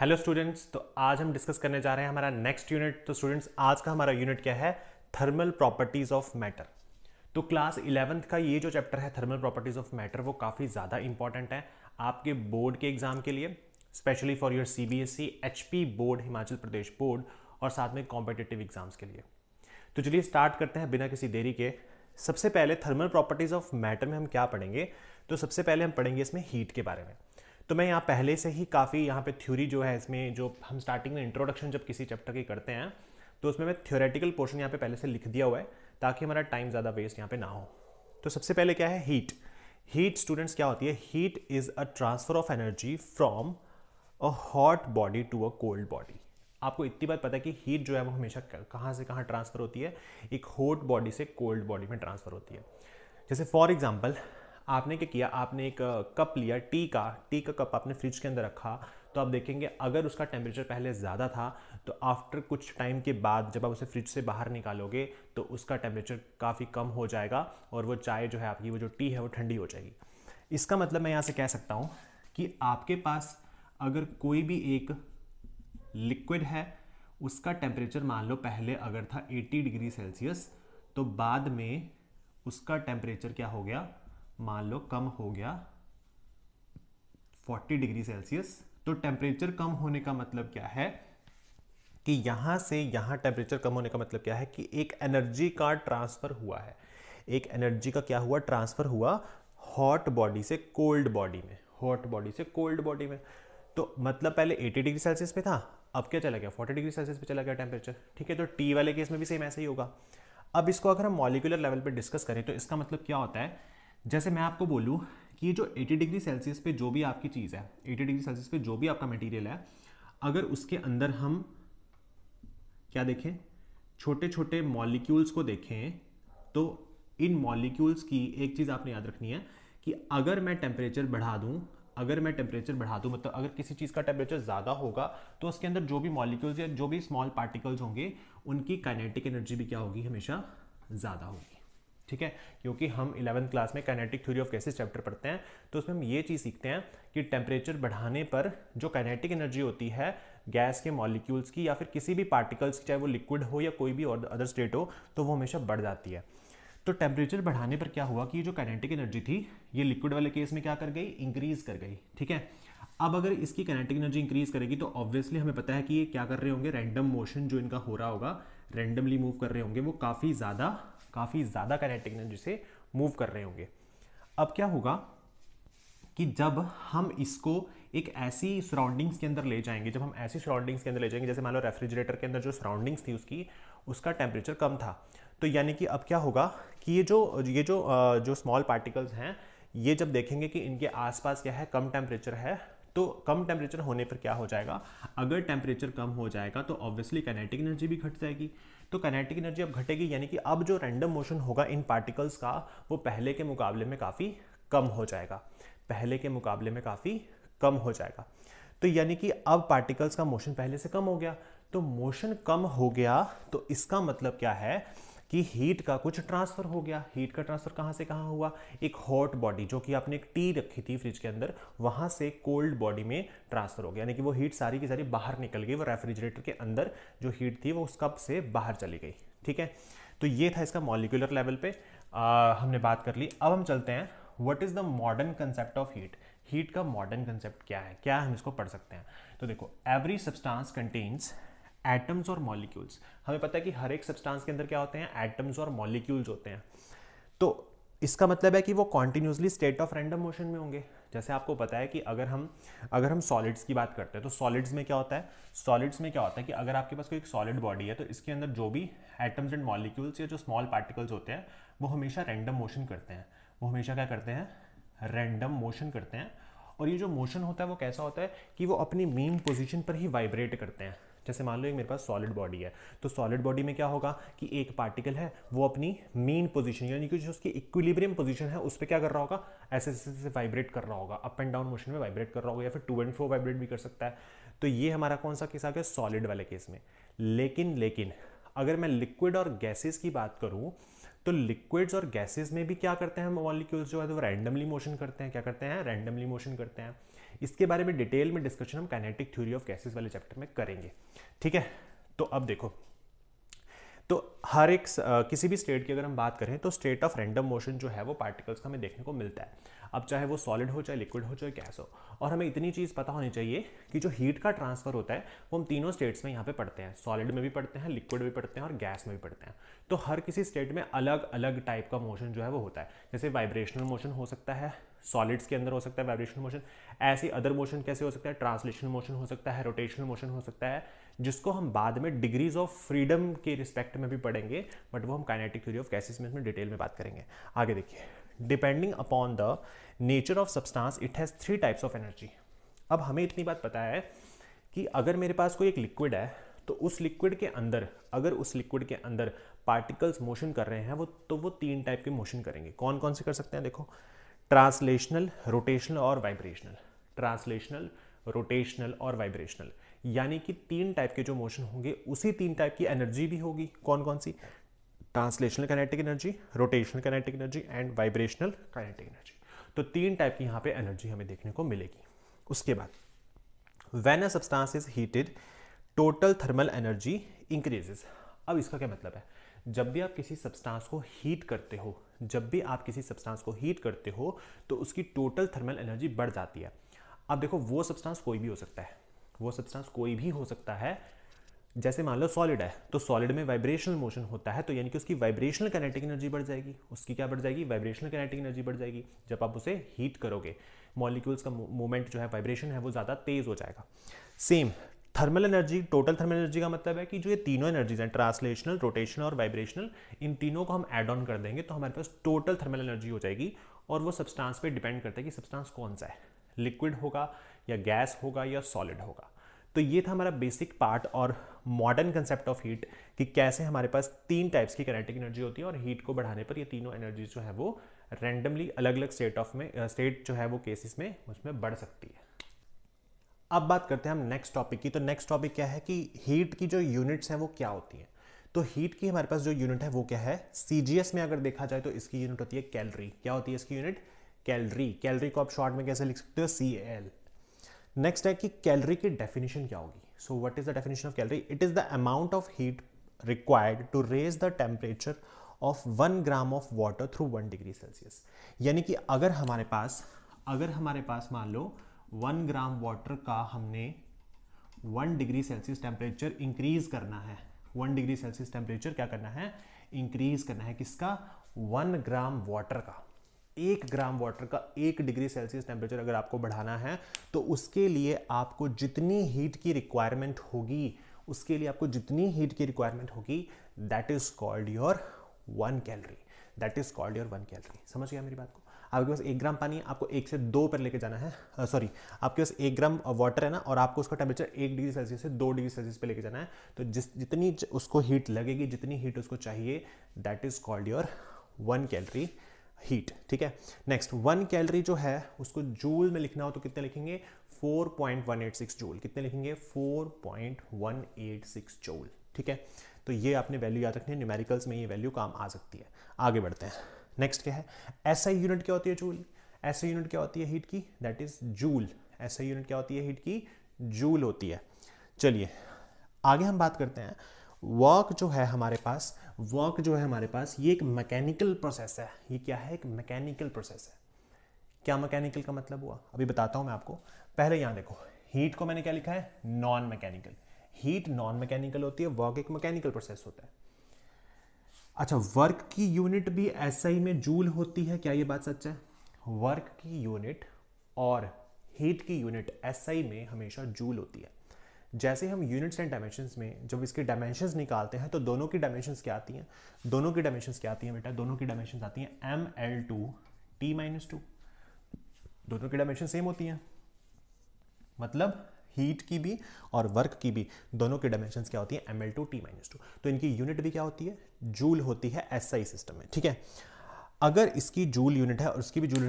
hello students तो आज हम डिस्कस करने जा रहे हैं हमारा नेक्स्ट यूनिट तो स्टूडेंट्स आज का हमारा यूनिट क्या है थर्मल प्रॉपर्टीज ऑफ मैटर तो क्लास इलेवंथ का ये जो चैप्टर है थर्मल प्रॉपर्टीज ऑफ मैटर वो काफ़ी ज़्यादा इंपॉर्टेंट है आपके बोर्ड के एग्जाम के लिए specially for your C B S board Himachal Pradesh board और साथ में कॉम्पिटेटिव एग्जाम्स के लिए तो चलिए स्टार्ट करते हैं बिना किसी देरी के सबसे पहले थर्मल प्रॉपर्टीज ऑफ मैटर में हम क्या पढ़ेंगे तो सबसे पहले हम पढ़ेंगे इसमें हीट के बारे में तो मैं यहाँ पहले से ही काफ़ी यहाँ पे थ्योरी जो है इसमें जो हम स्टार्टिंग में इंट्रोडक्शन जब किसी चैप्टर की करते हैं तो उसमें मैं थ्योरेटिकल पोर्शन यहाँ पे पहले से लिख दिया हुआ है ताकि हमारा टाइम ज़्यादा वेस्ट यहाँ पे ना हो तो सबसे पहले क्या है हीट हीट स्टूडेंट्स क्या होती है heat is a transfer of energy from a hot body to a cold body आपको इतनी बात पता है कि हीट जो है वो हमेशा कहाँ से कहाँ ट्रांसफ़र होती है एक हॉट बॉडी से कोल्ड बॉडी में ट्रांसफ़र होती है जैसे फॉर एग्जाम्पल आपने क्या किया आपने एक कप लिया टी का टी का कप आपने फ्रिज के अंदर रखा तो आप देखेंगे अगर उसका टेम्परेचर पहले ज़्यादा था तो आफ्टर कुछ टाइम के बाद जब आप उसे फ्रिज से बाहर निकालोगे तो उसका टेम्परेचर काफ़ी कम हो जाएगा और वो चाय जो है आपकी वो जो टी है वो ठंडी हो जाएगी इसका मतलब मैं यहाँ से कह सकता हूँ कि आपके पास अगर कोई भी एक लिक्विड है उसका टेम्परेचर मान लो पहले अगर था 80 डिग्री सेल्सियस तो बाद में उसका टेम्परेचर क्या हो गया मान लो कम हो गया 40 डिग्री सेल्सियस तो टेम्परेचर कम होने का मतलब क्या है कि यहां से यहां टेम्परेचर कम होने का मतलब क्या है कि एक एनर्जी का ट्रांसफ़र हुआ है एक एनर्जी का क्या हुआ ट्रांसफ़र हुआ हॉट बॉडी से कोल्ड बॉडी में हॉट बॉडी से कोल्ड बॉडी में तो मतलब पहले 80 डिग्री सेल्सियस पे था अब क्या चला गया 40 डिग्री सेल्सियस पे चला गया टेम्परेचर ठीक है तो टी वाले केस में भी सेम ऐसा ही होगा अब इसको अगर हम मॉलिकुलर लेवल पर डिस्कस करें तो इसका मतलब क्या होता है जैसे मैं आपको बोलूँ कि ये जो 80 डिग्री सेल्सियस पे जो भी आपकी चीज़ है 80 डिग्री सेल्सियस पे जो भी आपका मटेरियल है अगर उसके अंदर हम क्या देखें छोटे छोटे मॉलिक्यूल्स को देखें तो इन मॉलिक्यूल्स की एक चीज़ आपने याद रखनी है कि अगर मैं टेम्परेचर बढ़ा दूं अगर मैं टेम्परेचर बढ़ा दूं मतलब अगर किसी चीज़ का टेम्परेचर ज़्यादा होगा तो उसके अंदर जो भी मॉलिक्यूल्स या जो भी स्मॉल पार्टिकल्स होंगे उनकी काइनेटिक एनर्जी भी क्या होगी हमेशा ज़्यादा होगी ठीक है क्योंकि हम इलेवंथ क्लास में kinetic theory of gases chapter पढ़ते हैं तो उसमें हम ये चीज़ सीखते हैं कि टेम्परेचर बढ़ाने पर जो कैनेटिक एनर्जी होती है गैस के मॉलिक्यूल्स की या फिर किसी भी पार्टिकल्स की चाहे वो लिक्विड हो या कोई भी और अदर स्टेट हो तो वो हमेशा बढ़ जाती है तो टेम्परेचर बढ़ाने पर क्या हुआ कि ये जो कैनेटिक एनर्जी थी ये लिक्विड वाले केस में क्या कर गई इंक्रीज़ कर गई ठीक है अब अगर इसकी कैनेटिक एनर्जी इंक्रीज़ करेगी तो ऑब्वियसली हमें पता है कि ये क्या कर रहे होंगे रैंडम मोशन जो इनका हो रहा होगा रैंडमली मूव कर रहे होंगे वो काफ़ी ज़्यादा काफ़ी ज़्यादा कैनेटिक एनर्जी से मूव कर रहे होंगे अब क्या होगा कि जब हम इसको एक ऐसी सराउंडिंग्स के अंदर ले जाएंगे जब हम ऐसी सराउंडिंग्स के अंदर ले जाएंगे जैसे मान लो रेफ्रिजरेटर के अंदर जो सराउंडिंग्स थी उसकी उसका टेम्परेचर कम था तो यानी कि अब क्या होगा कि ये जो ये जो जो स्मॉल पार्टिकल्स हैं ये जब देखेंगे कि इनके आसपास क्या है कम टेम्परेचर है तो कम टेम्परेचर होने पर क्या हो जाएगा अगर टेम्परेचर कम हो जाएगा तो ऑब्वियसली कैनेटिक एनर्जी भी घट जाएगी तो कनेटिक एनर्जी अब घटेगी यानी कि अब जो रैंडम मोशन होगा इन पार्टिकल्स का वो पहले के मुकाबले में काफ़ी कम हो जाएगा पहले के मुकाबले में काफ़ी कम हो जाएगा तो यानी कि अब पार्टिकल्स का मोशन पहले से कम हो गया तो मोशन कम हो गया तो इसका मतलब क्या है कि हीट का कुछ ट्रांसफर हो गया हीट का ट्रांसफर कहां से कहां हुआ एक हॉट बॉडी जो कि आपने एक टी रखी थी फ्रिज के अंदर वहां से कोल्ड बॉडी में ट्रांसफर हो गया यानी कि वो हीट सारी की सारी बाहर निकल गई वो रेफ्रिजरेटर के अंदर जो हीट थी वो उस कप से बाहर चली गई ठीक है तो ये था इसका मॉलिकुलर लेवल पे आ, हमने बात कर ली अब हम चलते हैं what is the modern concept of heat heat का मॉडर्न कंसेप्ट क्या है क्या हम इसको पढ़ सकते हैं तो देखो एवरी सब्सटेंस कंटेन्स एटम्स और मॉलिक्यूल्स हमें पता है कि हर एक सब्सटेंस के अंदर क्या होते हैं एटम्स और मॉलिक्यूल्स होते हैं तो इसका मतलब है कि वो continuously state of random motion में होंगे जैसे आपको पता है कि अगर हम अगर हम सॉलिड्स की बात करते हैं तो सॉलिड्स में क्या होता है सॉलिड्स में क्या होता है कि अगर आपके पास कोई एक सॉलिड बॉडी है तो इसके अंदर जो भी एटम्स एंड मॉलिक्यूल्स या जो स्मॉल पार्टिकल्स होते हैं वो हमेशा रैंडम मोशन करते हैं वो हमेशा क्या करते हैं रैंडम मोशन करते हैं और ये जो मोशन होता है वो कैसा होता है कि वो अपनी मेन पोजिशन पर ही वाइब्रेट करते हैं जैसे मान लो एक मेरे पास सॉलिड बॉडी है तो सॉलिड बॉडी में क्या होगा कि एक पार्टिकल है वो अपनी मेन पोजीशन यानी कि जो उसकी इक्विलिब्रियम पोजीशन है उस पर क्या कर रहा होगा ऐसे ऐसे वाइब्रेट कर रहा होगा अप एंड डाउन मोशन में वाइब्रेट कर रहा होगा या फिर टू एंड फ्रो वाइब्रेट भी कर सकता है तो ये हमारा कौन सा केस आ गया सॉलिड वाले केस में लेकिन लेकिन अगर मैं लिक्विड और गैसेस की बात करूं तो लिक्विड्स और गैसेस में भी क्या करते हैं मॉलिक्यूल्स जो है तो वो रैंडमली मोशन करते हैं क्या करते हैं रैंडमली मोशन करते हैं इसके बारे में डिटेल में डिस्कशन हम काइनेटिक थ्योरी ऑफ गैसेस वाले चैप्टर में करेंगे ठीक है तो अब देखो तो हर एक किसी भी स्टेट की अगर हम बात करें तो स्टेट ऑफ रैंडम मोशन जो है वो पार्टिकल्स का हमें देखने को मिलता है अब चाहे वो सॉलिड हो चाहे लिक्विड हो चाहे गैस हो और हमें इतनी चीज़ पता होनी चाहिए कि जो हीट का ट्रांसफर होता है वो हम तीनों स्टेट्स में यहाँ पे पढ़ते हैं सॉलिड में भी पढ़ते हैं लिक्विड में भी पढ़ते हैं और गैस में भी पढ़ते हैं तो हर किसी स्टेट में अलग अलग टाइप का मोशन जो है वो होता है जैसे वाइब्रेशनल मोशन हो सकता है सॉलिड्स के अंदर हो सकता है वाइब्रेशन मोशन ऐसे अदर मोशन कैसे हो सकता है ट्रांसलेशन मोशन हो सकता है रोटेशनल मोशन हो सकता है जिसको हम बाद में डिग्रीज ऑफ फ्रीडम के रिस्पेक्ट में भी पढ़ेंगे बट वो हम काइनेटिक थ्योरी ऑफ गैसेस में इसमें डिटेल में बात करेंगे आगे देखिए depending upon the nature of substance it has three types of energy अब हमें इतनी बात पता है कि अगर मेरे पास कोई एक लिक्विड है तो उस लिक्विड के अंदर अगर उस लिक्विड के अंदर पार्टिकल्स मोशन कर रहे हैं वो तो वो तीन टाइप के मोशन करेंगे कौन कौन से कर सकते हैं देखो ट्रांसलेशनल रोटेशनल और वाइब्रेशनल ट्रांसलेशनल रोटेशनल और वाइब्रेशनल यानी कि तीन टाइप के जो मोशन होंगे उसी तीन टाइप की एनर्जी भी होगी कौन कौन सी translational kinetic energy rotational kinetic energy and vibrational kinetic energy तो तीन टाइप की यहाँ पे एनर्जी हमें देखने को मिलेगी उसके बाद when a substance is heated total thermal energy increases अब इसका क्या मतलब है जब भी आप किसी सब्सटांस को हीट करते हो जब भी आप किसी सब्सटेंस को हीट करते हो तो उसकी टोटल थर्मल एनर्जी बढ़ जाती है अब देखो वो सब्सटेंस कोई भी हो सकता है वो सब्सटेंस कोई भी हो सकता है जैसे मान लो सॉलिड है तो सॉलिड में वाइब्रेशनल मोशन होता है तो यानी कि उसकी वाइब्रेशनल कैनेटिक एनर्जी बढ़ जाएगी उसकी क्या बढ़ जाएगी वाइब्रेशनल कैनेटिक एनर्जी बढ़ जाएगी जब आप उसे हीट करोगे मॉलिक्यूल्स का मूवमेंट जो है वाइब्रेशन है वो ज़्यादा तेज़ हो जाएगा same thermal energy total thermal energy का मतलब है कि जो ये तीनों एनर्जीज हैं ट्रांसलेशनल रोटेशनल और वाइब्रेशनल इन तीनों को हम एड ऑन कर देंगे तो हमारे पास टोटल थर्मल एनर्जी हो जाएगी और वो सब्सटेंस पे डिपेंड करता है कि सब्सटेंस कौन सा है लिक्विड होगा या गैस होगा या सॉलिड होगा तो ये था हमारा बेसिक पार्ट और मॉडर्न कंसेप्ट ऑफ हीट कि कैसे हमारे पास तीन टाइप्स की कैनेटिक एनर्जी होती है और हीट को बढ़ाने पर ये तीनों एनर्जी जो है वो रैंडमली अलग अलग स्टेट ऑफ में स्टेट जो है वो केसेस में उसमें बढ़ सकती है अब बात करते हैं हम नेक्स्ट टॉपिक की तो नेक्स्ट टॉपिक क्या है कि हीट की जो यूनिट्स हैं वो क्या होती हैं तो हीट की हमारे पास जो यूनिट है वो क्या है सीजीएस में अगर देखा जाए तो इसकी यूनिट होती है कैलरी क्या होती है इसकी यूनिट कैलरी कैलरी को आप शॉर्ट में कैसे लिख सकते हो सी एल नेक्स्ट है कि कैलरी की डेफिनेशन क्या होगी so what is the definition of calorie it is the amount of heat required to raise the temperature of one gram of water through one degree Celsius यानी कि अगर हमारे पास अगर हमारे पास मान लो वन ग्राम वाटर का हमने one degree Celsius temperature increase करना है वन डिग्री सेल्सियस टेम्परेचर क्या करना है इंक्रीज करना है किसका वन ग्राम वाटर का एक ग्राम वाटर का एक डिग्री सेल्सियस टेम्परेचर अगर आपको बढ़ाना है तो उसके लिए आपको जितनी हीट की रिक्वायरमेंट होगी उसके लिए आपको जितनी हीट की रिक्वायरमेंट होगी that is called your one calorie that is called your one calorie समझ गया मेरी बात को आपके पास एक ग्राम पानी आपको एक से दो पर लेके जाना है सॉरी आपके पास एक ग्राम वाटर है ना और आपको उसका टेम्परेचर एक डिग्री सेल्सियस से दो डिग्री सेल्सियस पर लेके जाना है तो जिस जितनी उसको हीट लगेगी जितनी हीट उसको चाहिए that is called your one calorie heat ठीक है नेक्स्ट वन कैलरी जो है उसको जूल में लिखना हो तो कितने लिखेंगे 4.186 जूल कितने लिखेंगे 4.186 जूल ठीक है तो ये आपने वैल्यू याद रखनी है न्यूमेरिकल्स में ये वैल्यू काम आ सकती है आगे बढ़ते हैं नेक्स्ट क्या है ऐसा यूनिट क्या होती है जूल ऐसा यूनिट क्या होती है हीट की दैट इज जूल ऐसा यूनिट क्या होती है हीट की जूल होती है चलिए आगे हम बात करते हैं वर्क जो है हमारे पास वर्क जो है हमारे पास ये एक मैकेनिकल प्रोसेस है ये क्या है एक मैकेनिकल प्रोसेस है क्या मैकेनिकल का मतलब हुआ अभी बताता हूं मैं आपको पहले यहां देखो हीट को मैंने क्या लिखा है non mechanical heat non mechanical होती है वर्क एक मैकेनिकल प्रोसेस होता है अच्छा वर्क की यूनिट भी एसआई में जूल होती है क्या ये बात सच है वर्क की यूनिट और हीट की यूनिट एसआई में हमेशा जूल होती है जैसे हम यूनिट्स एंड डायमेंशंस में जब इसके डायमेंशंस निकालते हैं तो दोनों की डायमेंशंस क्या आती हैं दोनों की डायमेंशंस क्या आती हैं बेटा दोनों की डायमेंशंस आती हैं M L two T minus two दोनों की डायमेंशन सेम होती हैं मतलब हीट की भी और वर्क की भी दोनों की डायमेंशन क्या होती है M L two T minus two तो इनकी यूनिट भी क्या होती है जूल होती है एस आई सिस्टम में ठीक है अगर इसकी जूल यूनिट है और इसकी भी जूल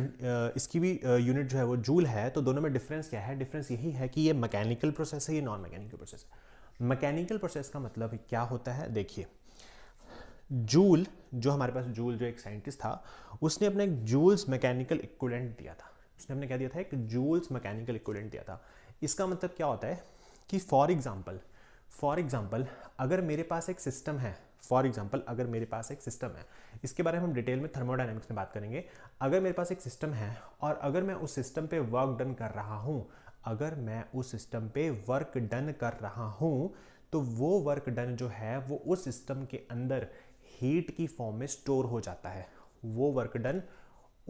इसकी भी यूनिट जो है वो जूल है तो दोनों में डिफरेंस क्या है डिफरेंस यही है कि ये मैकेनिकल प्रोसेस है ये नॉन मैकेनिकल प्रोसेस है मैकेनिकल प्रोसेस का मतलब क्या होता है देखिए जूल जो हमारे पास जूल जो एक साइंटिस्ट था उसने अपना एक जूल्स मैकेनिकल इक्वलेंट दिया था उसने अपने क्या दिया था एक जूल्स मैकेनिकल इक्वलेंट दिया था इसका मतलब क्या होता है कि फॉर एग्ज़ाम्पल फॉर एग्ज़ाम्पल अगर मेरे पास एक सिस्टम है फॉर एग्जाम्पल अगर मेरे पास एक सिस्टम है इसके बारे में हम डिटेल में थर्मोडाइनमिक्स में बात करेंगे अगर मेरे पास एक सिस्टम है और अगर मैं उस सिस्टम पे वर्क डन कर रहा हूँ अगर मैं उस सिस्टम पे वर्क डन कर रहा हूँ तो वो वर्क डन जो है वो उस सिस्टम के अंदर हीट की फॉर्म में स्टोर हो जाता है वो वर्क डन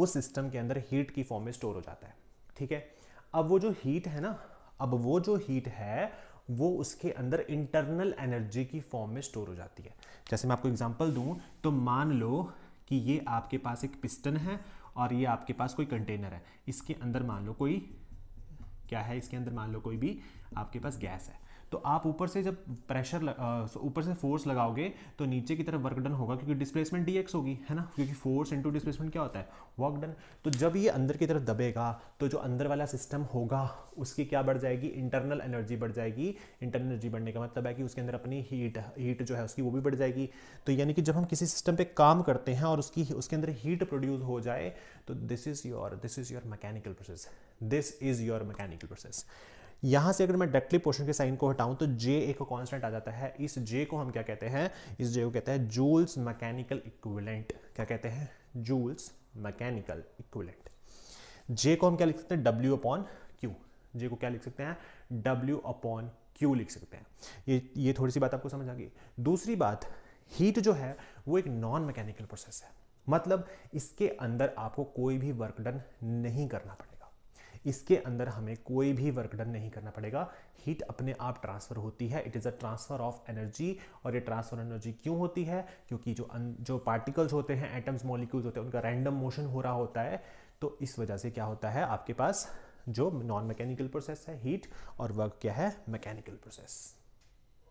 उस सिस्टम के अंदर हीट की फॉर्म में स्टोर हो जाता है ठीक है अब वो जो हीट है ना अब वो जो हीट है वो उसके अंदर इंटरनल एनर्जी की फॉर्म में स्टोर हो जाती है जैसे मैं आपको एग्जांपल दूं तो मान लो कि ये आपके पास एक पिस्टन है और ये आपके पास कोई कंटेनर है इसके अंदर मान लो कोई क्या है इसके अंदर मान लो कोई भी आपके पास गैस है तो आप ऊपर से जब प्रेशर ऊपर से फोर्स लगाओगे तो नीचे की तरफ वर्क डन होगा क्योंकि डिस्प्लेसमेंट डी होगी है ना क्योंकि फोर्स इंटू डिस्प्लेसमेंट क्या होता है वर्क डन तो जब ये अंदर की तरफ दबेगा तो जो अंदर वाला सिस्टम होगा उसकी क्या बढ़ जाएगी इंटरनल एनर्जी बढ़ जाएगी इंटरनल एनर्जी बढ़ने का मतलब है कि उसके अंदर अपनी हीट हीट जो है उसकी वो भी बढ़ जाएगी तो यानी कि जब हम किसी सिस्टम पर काम करते हैं और उसकी उसके अंदर हीट प्रोड्यूस हो जाए तो this is your this is your mechanical process this is your mechanical process यहां से अगर मैं डायरेक्टली पोर्शन के साइन को हटाऊं तो जे एक कॉन्स्टेंट आ जाता है इस जे को हम क्या कहते हैं इस जे को कहते हैं जूल्स मैकेनिकल इक्विवेलेंट क्या कहते हैं जूल्स मैकेनिकल इक्विवेलेंट जे को हम क्या लिख सकते हैं डब्ल्यू अपॉन क्यू जे को क्या लिख सकते हैं डब्ल्यू अपॉन क्यू लिख सकते हैं ये ये थोड़ी सी बात आपको समझ आ गई दूसरी बात हीट जो है वो एक नॉन मैकेनिकल प्रोसेस है मतलब इसके अंदर आपको कोई भी वर्क डन नहीं करना पड़ेगा इसके अंदर हमें कोई भी वर्क डन नहीं करना पड़ेगा हीट अपने आप ट्रांसफ़र होती है it is a transfer of energy और ये ट्रांसफ़र एनर्जी क्यों होती है क्योंकि जो अन, अं, जो पार्टिकल्स होते हैं एटम्स मॉलिक्यूल्स होते हैं उनका रैंडम मोशन हो रहा होता है तो इस वजह से क्या होता है आपके पास जो नॉन मैकेनिकल प्रोसेस है हीट और वर्क क्या है मैकेनिकल प्रोसेस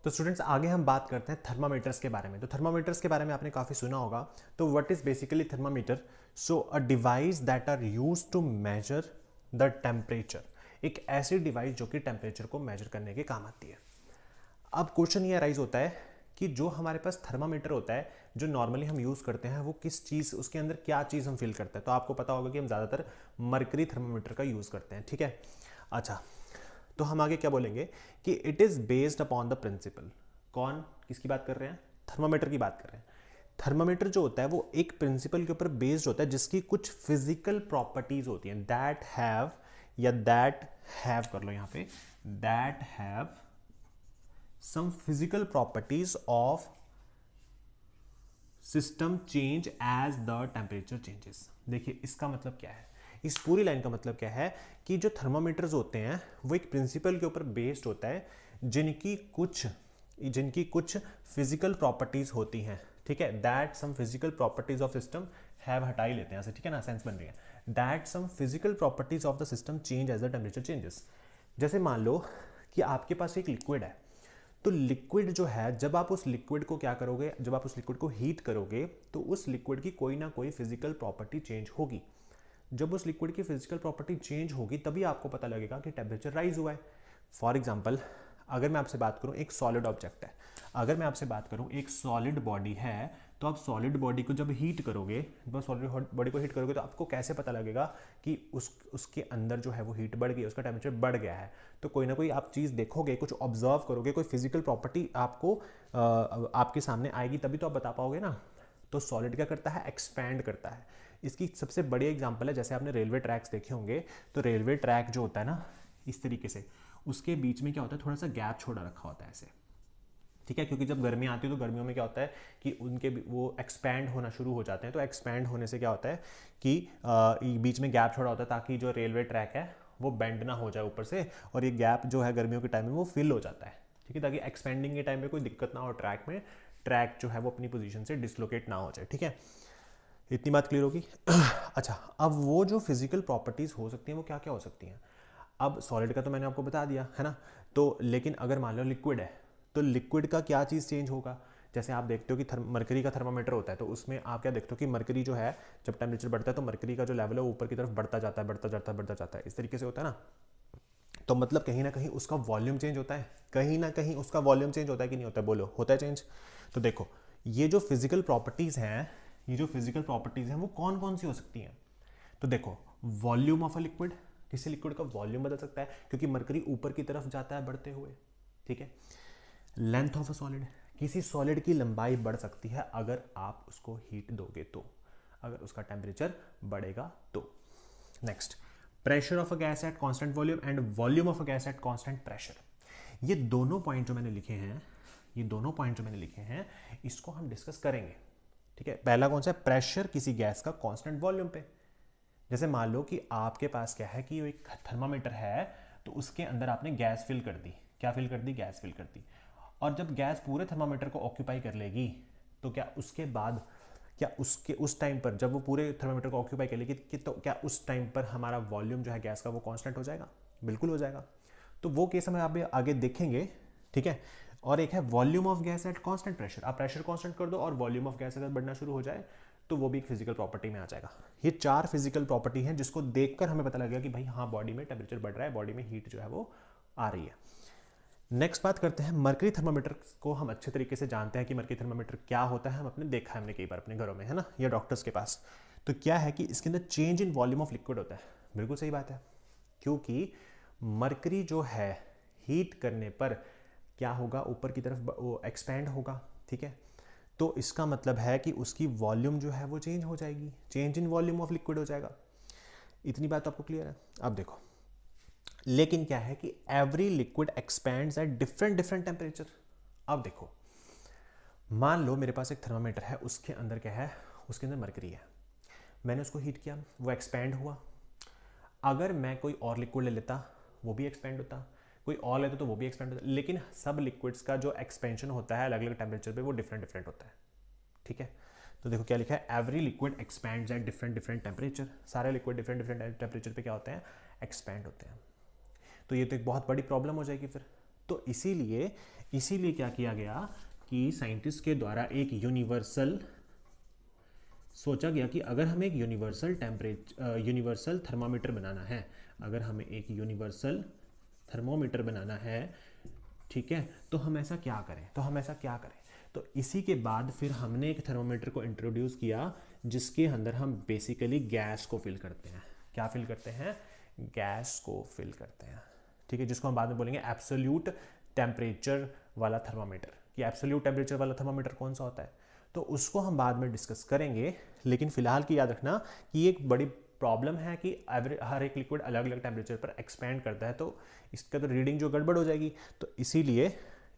तो स्टूडेंट्स आगे हम बात करते हैं थर्मामीटर्स के बारे में तो थर्मामीटर्स के बारे में आपने काफ़ी सुना होगा तो what is basically thermometer so a device that are use to measure the temperature एक ऐसी डिवाइस जो कि टेम्परेचर को मेजर करने के काम आती है अब क्वेश्चन ये अराइज होता है कि जो हमारे पास थर्मामीटर होता है जो नॉर्मली हम यूज़ करते हैं वो किस चीज़ उसके अंदर क्या चीज़ हम फील करते हैं तो आपको पता होगा कि हम ज़्यादातर मरकरी थर्मामीटर का यूज़ करते हैं ठीक है अच्छा तो हम आगे क्या बोलेंगे कि it is based upon the principle कौन किसकी बात कर रहे हैं थर्मामीटर की बात कर रहे हैं थर्मामीटर जो होता है वो एक प्रिंसिपल के ऊपर बेस्ड होता है जिसकी कुछ फिजिकल प्रॉपर्टीज होती हैं दैट हैव या दैट हैव कर लो यहाँ पे that have some physical properties of system change as the temperature changes देखिए इसका मतलब क्या है इस पूरी लाइन का मतलब क्या है कि जो थर्मामीटर्स होते हैं वो एक प्रिंसिपल के ऊपर बेस्ड होता है जिनकी कुछ जिनकी कुछ फिजिकल प्रॉपर्टीज़ होती हैं ठीक है that some physical properties of system have हटाई लेते हैं ऐसे ठीक है ना सेंस बन रही है that some physical properties of the system change as the temperature changes जैसे मान लो कि आपके पास एक लिक्विड है तो लिक्विड जो है जब आप उस लिक्विड को क्या करोगे जब आप उस लिक्विड को हीट करोगे तो उस लिक्विड की कोई ना कोई फिजिकल प्रॉपर्टी चेंज होगी जब उस लिक्विड की फिजिकल प्रॉपर्टी चेंज होगी तभी आपको पता लगेगा कि टेम्परेचर राइज हुआ है फॉर एग्जाम्पल अगर मैं आपसे बात करूँ एक सॉलिड ऑब्जेक्ट है अगर मैं आपसे बात करूँ एक सॉलिड बॉडी है तो आप सॉलिड बॉडी को जब हीट करोगे जब सॉलिड बॉडी को हीट करोगे तो आपको कैसे पता लगेगा कि उस उसके अंदर जो है वो हीट बढ़ गई उसका टेम्परेचर बढ़ गया है तो कोई ना कोई आप चीज़ देखोगे कुछ ऑब्जर्व करोगे कोई फिजिकल प्रॉपर्टी आपको आ, आपके सामने आएगी तभी तो आप बता पाओगे ना तो सॉलिड क्या करता है एक्सपैंड करता है इसकी सबसे बड़ी एग्जाम्पल है जैसे आपने रेलवे ट्रैक्स देखे होंगे तो रेलवे ट्रैक जो होता है ना इस तरीके से उसके बीच में क्या होता है थोड़ा सा गैप छोड़ा रखा होता है ऐसे ठीक है क्योंकि जब गर्मी आती है तो गर्मियों में क्या होता है कि उनके वो एक्सपैंड होना शुरू हो जाते हैं तो एक्सपैंड होने से क्या होता है कि बीच में गैप छोड़ा होता है ताकि जो रेलवे ट्रैक है वो बेंड ना हो जाए ऊपर से और ये गैप जो है गर्मियों के टाइम में वो फिल हो जाता है ठीक है ताकि एक्सपेंडिंग के टाइम में कोई दिक्कत ना हो ट्रैक में ट्रैक जो है वो अपनी पोजीशन से डिसलोकेट ना हो जाए ठीक है इतनी बात क्लियर होगी अच्छा अब वो जो फिजिकल प्रॉपर्टीज़ हो सकती हैं वो क्या क्या हो सकती हैं अब सॉलिड का तो मैंने आपको बता दिया है ना तो लेकिन अगर मान लो लिक्विड है तो लिक्विड का क्या चीज़ चेंज होगा जैसे आप देखते हो कि थर्म मरकरी का थर्मामीटर होता है तो उसमें आप क्या देखते हो कि मरकरी जो है जब टेम्परेचर बढ़ता है तो मरकरी का जो लेवल है वो ऊपर की तरफ बढ़ता जाता है बढ़ता जाता है बढ़ता जाता है इस तरीके से होता है ना तो मतलब कहीं ना कहीं उसका वॉल्यूम चेंज होता है कहीं ना कहीं उसका वॉल्यूम चेंज होता है कि नहीं होता है बोलो होता है चेंज तो देखो ये जो फिजिकल प्रॉपर्टीज़ हैं ये जो फिजिकल प्रॉपर्टीज़ हैं वो कौन कौन सी हो सकती हैं तो देखो वॉल्यूम ऑफ अ लिक्विड किसी लिक्विड का वॉल्यूम बदल सकता है क्योंकि मरकरी ऊपर की तरफ जाता है बढ़ते हुए ठीक है लेंथ ऑफ अ सॉलिड किसी सॉलिड की लंबाई बढ़ सकती है अगर आप उसको हीट दोगे तो अगर उसका टेम्परेचर बढ़ेगा तो next pressure of a gas at constant volume and volume of a gas at constant pressure ये दोनों पॉइंट जो मैंने लिखे हैं ये दोनों पॉइंट जो मैंने लिखे हैं इसको हम डिस्कस करेंगे ठीक है पहला कौन सा है प्रेशर किसी गैस का कॉन्स्टेंट वॉल्यूम पे जैसे मान लो कि आपके पास क्या है कि एक थर्मामीटर है तो उसके अंदर आपने गैस फिल कर दी क्या फिल कर दी गैस फिल कर दी और जब गैस पूरे थर्मामीटर को ऑक्यूपाई कर लेगी तो क्या उसके बाद क्या उसके उस टाइम पर जब वो पूरे थर्मामीटर को ऑक्यूपाई कर लेगी कि तो क्या उस टाइम पर हमारा वॉल्यूम जो है गैस का वो कॉन्स्टेंट हो जाएगा बिल्कुल हो जाएगा तो वो केस हमें आप आगे देखेंगे ठीक है और एक है volume of gas at constant pressure आप प्रेशर कॉन्स्टेंट कर दो और वॉल्यूम ऑफ गैस अगर बढ़ना शुरू हो जाए तो वो भी एक फिजिकल प्रॉपर्टी में आ जाएगा ये चार फिजिकल प्रॉपर्टी हैं जिसको देखकर हमें पता लगेगा कि भाई हाँ बॉडी में टेम्परेचर बढ़ रहा है बॉडी में हीट जो है वो आ रही है नेक्स्ट बात करते हैं मरकरी थर्मामीटर को हम अच्छे तरीके से जानते हैं कि मरकरी थर्मामीटर क्या होता है हम अपने देखा है हमने कई बार अपने घरों में है ना या डॉक्टर्स के पास तो क्या है कि इसके अंदर change in volume of liquid होता है बिल्कुल सही बात है क्योंकि मरकरी जो है हीट करने पर क्या होगा ऊपर की तरफ वो एक्सपेंड होगा ठीक है तो इसका मतलब है कि उसकी वॉल्यूम जो है वो चेंज हो जाएगी change in volume of liquid हो जाएगा इतनी बात तो आपको क्लियर है अब देखो लेकिन क्या है कि every liquid expand at different different temperature अब देखो मान लो मेरे पास एक थर्मामीटर है उसके अंदर क्या है उसके अंदर मरकरी है मैंने उसको हीट किया वो एक्सपैंड हुआ अगर मैं कोई और लिक्विड ले लेता वो भी एक्सपेंड होता कोई और लेते तो वो भी एक्सपेंड होता है लेकिन सब लिक्विड्स का जो एक्सपेंशन होता है अलग अलग टेम्परेचर पर वो डिफरेंट डिफरेंट होता है ठीक है तो देखो क्या लिखा है every liquid expand at different different temperature सारे लिक्विड डिफरेंट डिफरेंट टेम्परेचर पर क्या होते हैं एक्सपेंड होते हैं तो ये तो एक बहुत बड़ी प्रॉब्लम हो जाएगी फिर तो इसीलिए इसीलिए क्या किया गया कि साइंटिस्ट के द्वारा एक यूनिवर्सल सोचा गया कि अगर हमें एक यूनिवर्सल टेम्परेचर यूनिवर्सल थर्मामीटर बनाना है अगर हमें एक यूनिवर्सल थर्मोमीटर बनाना है ठीक है तो हम ऐसा क्या करें तो हम ऐसा क्या करें तो इसी के बाद फिर हमने एक थर्मोमीटर को इंट्रोड्यूस किया जिसके अंदर हम बेसिकली गैस को फिल करते हैं क्या फिल करते हैं गैस को फिल करते हैं ठीक है जिसको हम बाद में बोलेंगे एब्सोल्यूट टेम्परेचर वाला थर्मामीटर कि एब्सोल्यूट टेम्परेचर वाला थर्मामीटर कौन सा होता है तो उसको हम बाद में डिस्कस करेंगे लेकिन फिलहाल की याद रखना कि एक बड़ी प्रॉब्लम है कि एवरेज हर एक लिक्विड अलग अलग टेम्परेचर पर एक्सपेंड करता है तो इसका तो रीडिंग जो गड़बड़ हो जाएगी तो इसीलिए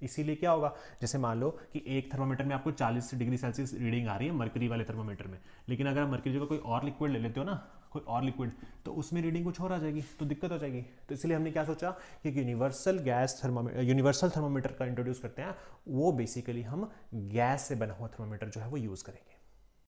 इसीलिए क्या होगा जैसे मान लो कि एक थर्मोमीटर में आपको 40 डिग्री सेल्सियस रीडिंग आ रही है मरकरी वाले थर्मोमीटर में लेकिन अगर आप मरकरी जगह कोई और लिक्विड ले लेते हो ना कोई और लिक्विड तो उसमें रीडिंग कुछ और आ जाएगी तो दिक्कत हो जाएगी तो इसलिए हमने क्या सोचा कि universal gas thermometer universal thermometer का इंट्रोड्यूस करते हैं वो बेसिकली हम गैस से बना हुआ थर्मोमीटर जो है वो यूज़ करेंगे